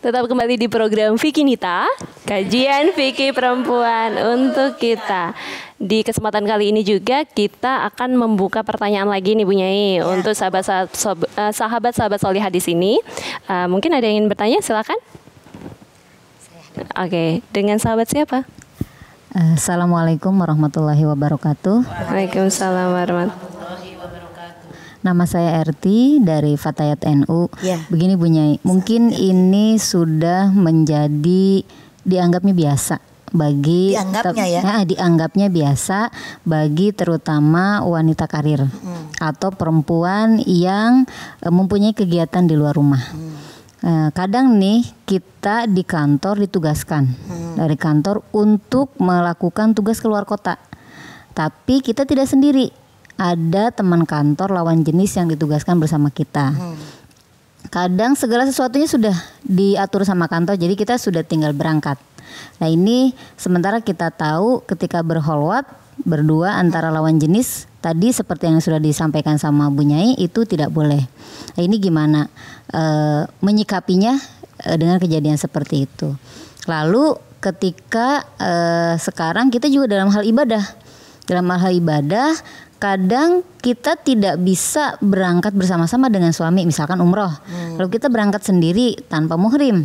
Tetap kembali di program Vicky Nita, kajian Vicky Perempuan untuk kita. Di kesempatan kali ini juga kita akan membuka pertanyaan lagi nih Bu Nyai ya. untuk eh, sahabat-sahabat sahabat solihah di sini. Uh, mungkin ada yang ingin bertanya, silakan. Oke, okay. dengan sahabat siapa? Eh, Assalamualaikum warahmatullahi wabarakatuh. Waalaikumsalam warahmatullahi wabarakatuh. Nama saya Erti dari Fatayat NU. Ya. Begini Nyai, mungkin Sampai. Ya. ini sudah menjadi dianggapnya biasa bagi dianggapnya ya nah, dianggapnya biasa bagi terutama wanita karir hmm. atau perempuan yang e, mempunyai kegiatan di luar rumah. Hmm. E, kadang nih kita di kantor ditugaskan hmm. dari kantor untuk melakukan tugas keluar kota. Tapi kita tidak sendiri ada teman kantor lawan jenis yang ditugaskan bersama kita. Hmm. Kadang segala sesuatunya sudah diatur sama kantor, jadi kita sudah tinggal berangkat. Nah ini sementara kita tahu ketika berholwat berdua antara hmm. lawan jenis tadi seperti yang sudah disampaikan sama Bu Nyai itu tidak boleh. Nah, ini gimana e, menyikapinya e, dengan kejadian seperti itu. Lalu ketika e, sekarang kita juga dalam hal ibadah, dalam hal ibadah kadang kita tidak bisa berangkat bersama-sama dengan suami misalkan umroh hmm. kalau kita berangkat sendiri tanpa muhrim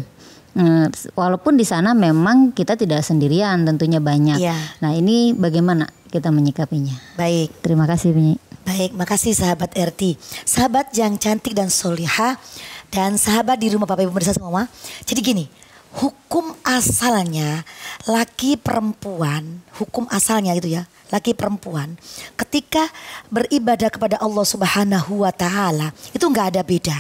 nah, walaupun di sana memang kita tidak sendirian tentunya banyak ya. nah ini bagaimana kita menyikapinya baik terima kasih Bini. baik makasih sahabat RT sahabat yang cantik dan solihah dan sahabat di rumah Bapak Ibu bersama semua jadi gini hukum asalnya laki perempuan, hukum asalnya gitu ya, laki perempuan ketika beribadah kepada Allah Subhanahu wa taala itu enggak ada beda.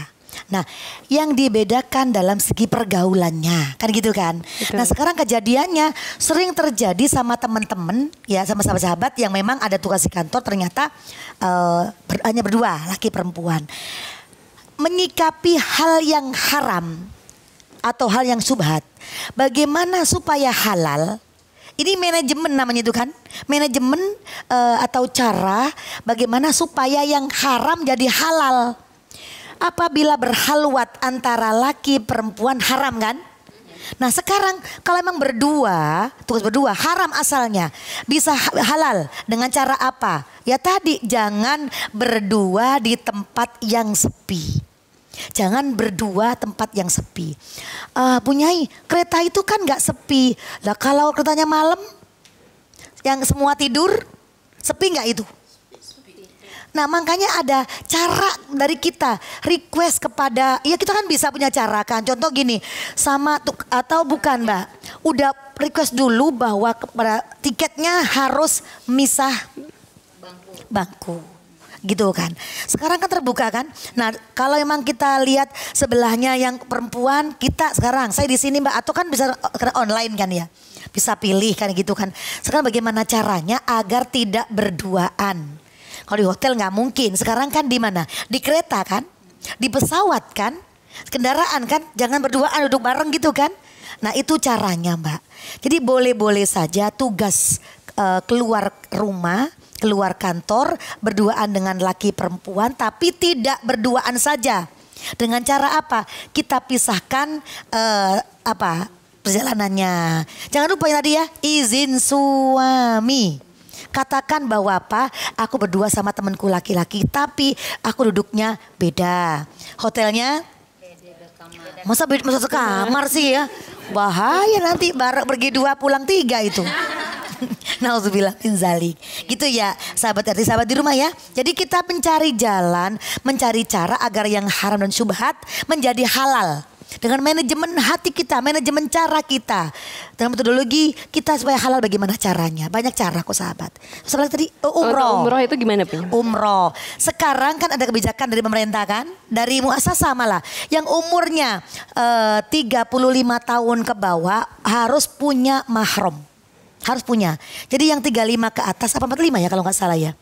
Nah, yang dibedakan dalam segi pergaulannya, kan gitu kan. Betul. Nah, sekarang kejadiannya sering terjadi sama teman-teman ya, sama sahabat-sahabat yang memang ada tugas di kantor ternyata uh, ber, hanya berdua, laki perempuan. Menyikapi hal yang haram atau hal yang subhat. Bagaimana supaya halal? Ini manajemen namanya itu kan? Manajemen uh, atau cara bagaimana supaya yang haram jadi halal. Apabila berhalwat antara laki perempuan haram kan? Nah sekarang kalau memang berdua, tugas berdua haram asalnya. Bisa halal dengan cara apa? Ya tadi jangan berdua di tempat yang sepi. Jangan berdua tempat yang sepi. Uh, ah, Bunyai, kereta itu kan nggak sepi. Lah kalau keretanya malam, yang semua tidur, sepi nggak itu? Nah makanya ada cara dari kita request kepada, ya kita kan bisa punya cara kan. Contoh gini, sama atau bukan mbak, udah request dulu bahwa tiketnya harus misah bangku. bangku gitu kan. Sekarang kan terbuka kan. Nah kalau memang kita lihat sebelahnya yang perempuan kita sekarang saya di sini mbak atau kan bisa eh, online kan ya. Bisa pilih kan gitu kan. Sekarang bagaimana caranya agar tidak berduaan. Kalau di hotel nggak mungkin. Sekarang kan di mana? Di kereta kan? Di pesawat kan? Kendaraan kan? Jangan berduaan duduk bareng gitu kan? Nah itu caranya mbak. Jadi boleh-boleh saja tugas uh, keluar rumah keluar kantor berduaan dengan laki perempuan tapi tidak berduaan saja. Dengan cara apa? Kita pisahkan uh, apa? perjalanannya. Jangan lupa ya tadi ya, izin suami. Katakan bahwa apa, aku berdua sama temanku laki-laki, tapi aku duduknya beda. Hotelnya Masa beda, masa sekamar sih ya? Bahaya nanti bareng pergi dua pulang tiga itu. Nauzubillah min zalik. Gitu ya, sahabat arti sahabat di rumah ya. Jadi kita mencari jalan, mencari cara agar yang haram dan syubhat menjadi halal. Dengan manajemen hati kita, manajemen cara kita. Dengan metodologi kita supaya halal bagaimana caranya. Banyak cara kok sahabat. Sebelah tadi umroh. Oh, umroh itu gimana? pun? Umroh. Sekarang kan ada kebijakan dari pemerintah kan. Dari muasasa lah. Yang umurnya eh, uh, 35 tahun ke bawah harus punya mahrum harus punya. Jadi yang 35 ke atas apa 45 ya kalau nggak salah ya.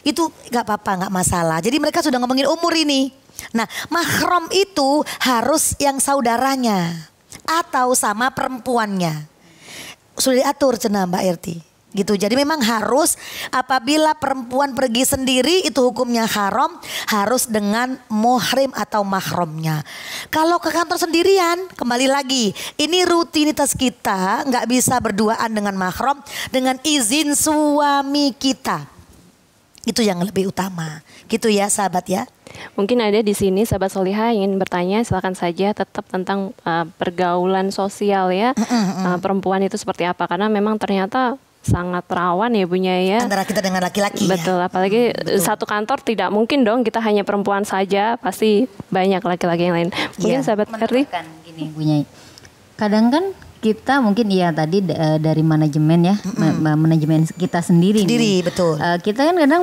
Itu nggak apa-apa nggak masalah. Jadi mereka sudah ngomongin umur ini. Nah mahram itu harus yang saudaranya atau sama perempuannya. Sudah diatur cina Mbak Erti gitu. Jadi memang harus apabila perempuan pergi sendiri itu hukumnya haram harus dengan muhrim atau mahramnya. Kalau ke kantor sendirian kembali lagi ini rutinitas kita nggak bisa berduaan dengan mahram dengan izin suami kita. Itu yang lebih utama. Gitu ya sahabat ya. Mungkin ada di sini sahabat Soliha ingin bertanya silakan saja tetap tentang uh, pergaulan sosial ya. Mm Uh, perempuan itu seperti apa karena memang ternyata sangat rawan ya punya ya antara kita dengan laki-laki ya. betul ya? apalagi betul. satu kantor tidak mungkin dong kita hanya perempuan saja pasti banyak laki-laki yang lain mungkin ya. sahabat Kerli gini punya kadang kan kita mungkin iya tadi eh, dari manajemen ya mm -mm. manajemen kita sendiri sendiri nih. betul eh, kita kan kadang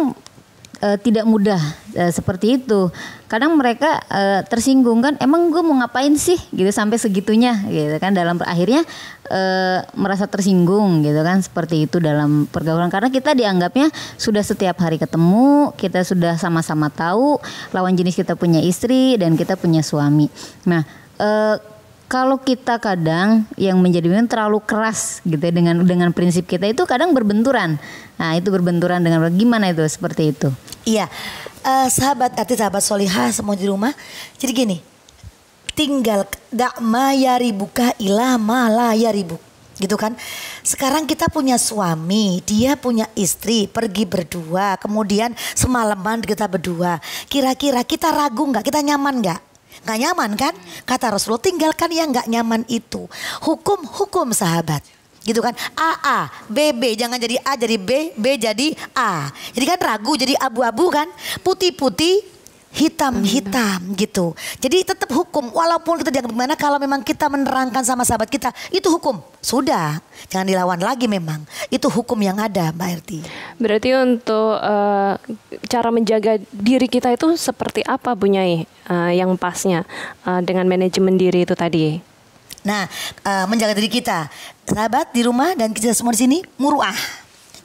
uh, tidak mudah uh, seperti itu. Kadang mereka uh, tersinggung kan, emang gue mau ngapain sih gitu sampai segitunya gitu kan dalam akhirnya uh, merasa tersinggung gitu kan seperti itu dalam pergaulan karena kita dianggapnya sudah setiap hari ketemu, kita sudah sama-sama tahu lawan jenis kita punya istri dan kita punya suami. Nah, uh, kalau kita kadang yang menjadi bingung terlalu keras gitu ya dengan dengan prinsip kita itu kadang berbenturan. Nah itu berbenturan dengan gimana itu seperti itu? Iya, uh, sahabat eh, arti sahabat solihah semua di rumah. Jadi gini, tinggal dak ribuka ilah ribu. gitu kan. Sekarang kita punya suami, dia punya istri, pergi berdua, kemudian semalaman kita berdua. Kira-kira kita ragu nggak? Kita nyaman nggak? nggak nyaman kan? Kata Rasulullah tinggalkan yang nggak nyaman itu. Hukum-hukum sahabat gitu kan A A B B jangan jadi A jadi B B jadi A jadi kan ragu jadi abu-abu kan putih-putih hitam-hitam gitu. Jadi tetap hukum walaupun kita dianggap gimana kalau memang kita menerangkan sama sahabat kita itu hukum. Sudah, jangan dilawan lagi memang. Itu hukum yang ada Mbak Erti. Berarti untuk uh, cara menjaga diri kita itu seperti apa Bu Nyai uh, yang pasnya uh, dengan manajemen diri itu tadi? Nah, uh, menjaga diri kita. Sahabat di rumah dan kita semua di sini muruah.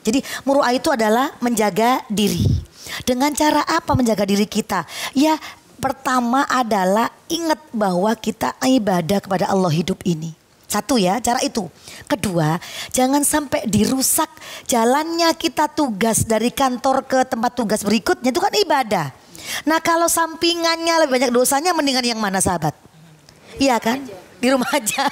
Jadi muruah itu adalah menjaga diri. Dengan cara apa menjaga diri kita? Ya pertama adalah ingat bahwa kita ibadah kepada Allah hidup ini. Satu ya, cara itu. Kedua, jangan sampai dirusak jalannya kita tugas dari kantor ke tempat tugas berikutnya itu kan ibadah. Nah kalau sampingannya lebih banyak dosanya mendingan yang mana sahabat? Iya kan? Aja di rumah aja.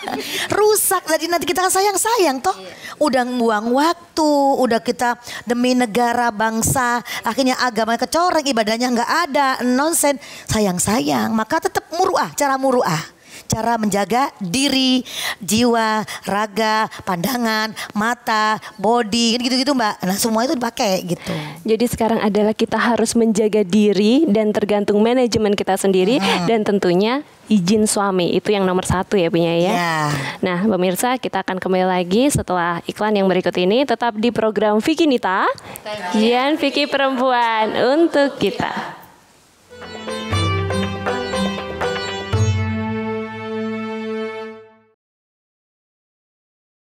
Rusak jadi nanti kita kan sayang-sayang toh. Iya. Udah buang waktu, udah kita demi negara, bangsa, akhirnya agama kecoreng, ibadahnya nggak ada, nonsen. Sayang-sayang, maka tetap muruah, cara muruah. Cara menjaga diri, jiwa, raga, pandangan, mata, body, gitu-gitu Mbak. Nah semua itu dipakai gitu. Jadi sekarang adalah kita harus menjaga diri dan tergantung manajemen kita sendiri hmm. dan tentunya izin suami itu yang nomor satu ya punya ya. Yeah. Nah pemirsa kita akan kembali lagi setelah iklan yang berikut ini tetap di program Vicky Nita, Gian Vicky Perempuan untuk kita.